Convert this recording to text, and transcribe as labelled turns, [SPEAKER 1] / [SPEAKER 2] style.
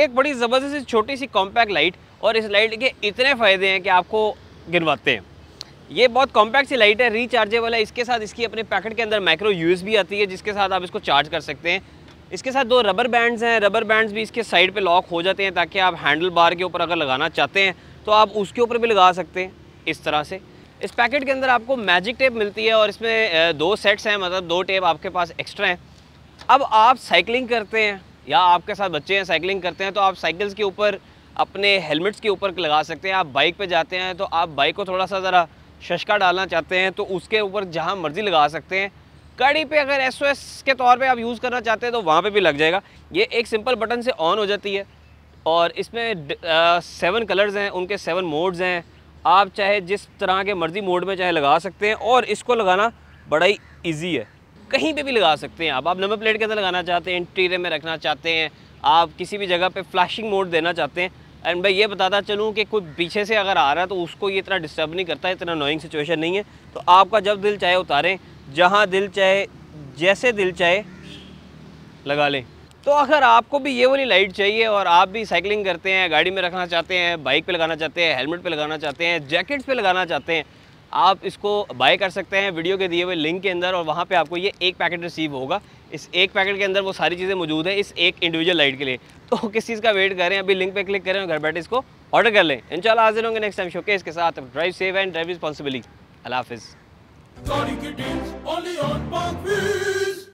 [SPEAKER 1] एक बड़ी ज़बरदस्त सी छोटी सी कॉम्पैक्ट लाइट और इस लाइट के इतने फ़ायदे हैं कि आपको गिनवाते हैं ये बहुत कॉम्पैक्ट सी लाइट है रीचार्जेबल है इसके साथ इसकी अपने पैकेट के अंदर माइक्रो यूएसबी आती है जिसके साथ आप इसको चार्ज कर सकते हैं इसके साथ दो रबर बैंड्स हैं रबर बैंड्स भी इसके साइड पे लॉक हो जाते हैं ताकि आप हैंडल बार के ऊपर अगर लगाना चाहते हैं तो आप उसके ऊपर भी लगा सकते हैं इस तरह से इस पैकेट के अंदर आपको मैजिक टेप मिलती है और इसमें दो सेट्स हैं मतलब दो टेप आपके पास एक्स्ट्रा हैं अब आप साइकिलिंग करते हैं या आपके साथ बच्चे हैं साइकिलिंग करते हैं तो आप साइकिल्स के ऊपर अपने हेलमेट्स के ऊपर लगा सकते हैं आप बाइक पे जाते हैं तो आप बाइक को थोड़ा सा ज़रा शशका डालना चाहते हैं तो उसके ऊपर जहाँ मर्ज़ी लगा सकते हैं गाड़ी पे अगर एस के तौर पे आप यूज़ करना चाहते हैं तो वहाँ पे भी लग जाएगा ये एक सिंपल बटन से ऑन हो जाती है और इसमें सेवन कलर्स हैं उनके सेवन मोड्स हैं आप चाहे जिस तरह के मर्ज़ी मोड में चाहे लगा सकते हैं और इसको लगाना बड़ा ही ईजी है कहीं पे भी लगा सकते हैं आप आप नंबर प्लेट के अंदर लगाना चाहते हैं इंटीरियर में रखना चाहते हैं आप किसी भी जगह पे फ्लैशिंग मोड देना चाहते हैं एंड मैं ये बताता चलूँ कि कोई पीछे से अगर आ रहा है तो उसको ये इतना डिस्टर्ब नहीं करता इतना नोइंग सिचुएशन नहीं है तो आपका जब दिल चाहे उतारें जहाँ दिल चाहे जैसे दिल चाहे लगा लें तो अगर आपको भी ये वाली लाइट चाहिए और आप भी साइकिलिंग करते हैं गाड़ी में रखना चाहते हैं बाइक पे लगाना चाहते हैं हेलमेट पे लगाना चाहते हैं जैकेट्स पे लगाना चाहते हैं आप इसको बाय कर सकते हैं वीडियो के दिए हुए लिंक के अंदर और वहाँ पे आपको ये एक पैकेट रिसीव होगा इस एक पैकेट के अंदर वो सारी चीज़ें मौजूद हैं इस एक इंडिविजुअल लाइट के लिए तो किस चीज़ का वेट करें अभी लिंक पे क्लिक करें और घर बैठे इसको ऑर्डर कर लें शाला हाजिर होंगे नेक्स्ट टाइम शोकेस के साथ drive safe and drive responsibly अल्लाह हाफिज़